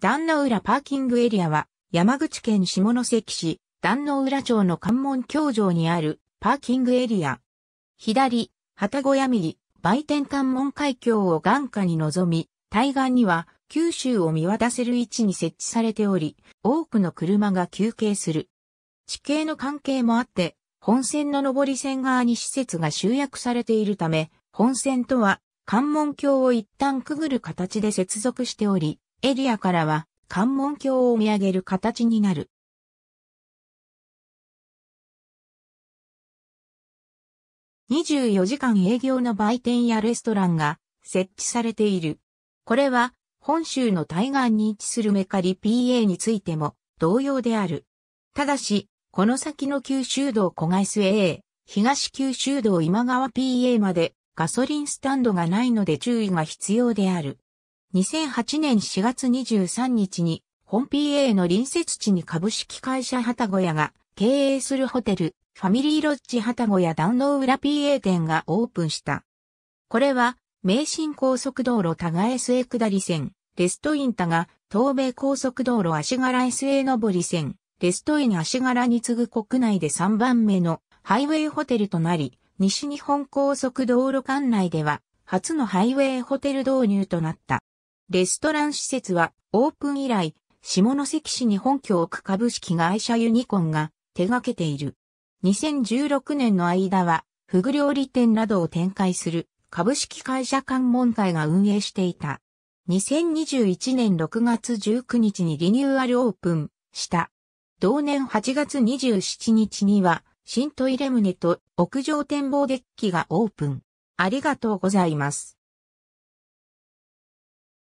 壇の浦パーキングエリアは山口県下関市壇の浦町の関門橋上にあるパーキングエリア。左、旗小屋右、売店関門海峡を眼下に望み、対岸には九州を見渡せる位置に設置されており、多くの車が休憩する。地形の関係もあって、本線の上り線側に施設が集約されているため、本線とは関門橋を一旦くぐる形で接続しており、エリアからは関門橋を見上げる形になる。24時間営業の売店やレストランが設置されている。これは本州の対岸に位置するメカリ PA についても同様である。ただし、この先の九州道小外須 A、東九州道今川 PA までガソリンスタンドがないので注意が必要である。2008年4月23日に、本 PA の隣接地に株式会社旗小屋が経営するホテル、ファミリーロッジ旗小屋壇の浦 PA 店がオープンした。これは、名神高速道路耕末下り線、レストインタが、東米高速道路足柄 SA 上り線、レストイン足柄に次ぐ国内で3番目のハイウェイホテルとなり、西日本高速道路管内では、初のハイウェイホテル導入となった。レストラン施設はオープン以来、下関市に本拠を置く株式会社ユニコンが手掛けている。2016年の間は、フグ料理店などを展開する株式会社関門会が運営していた。2021年6月19日にリニューアルオープンした。同年8月27日には、新トイレ棟と屋上展望デッキがオープン。ありがとうございます。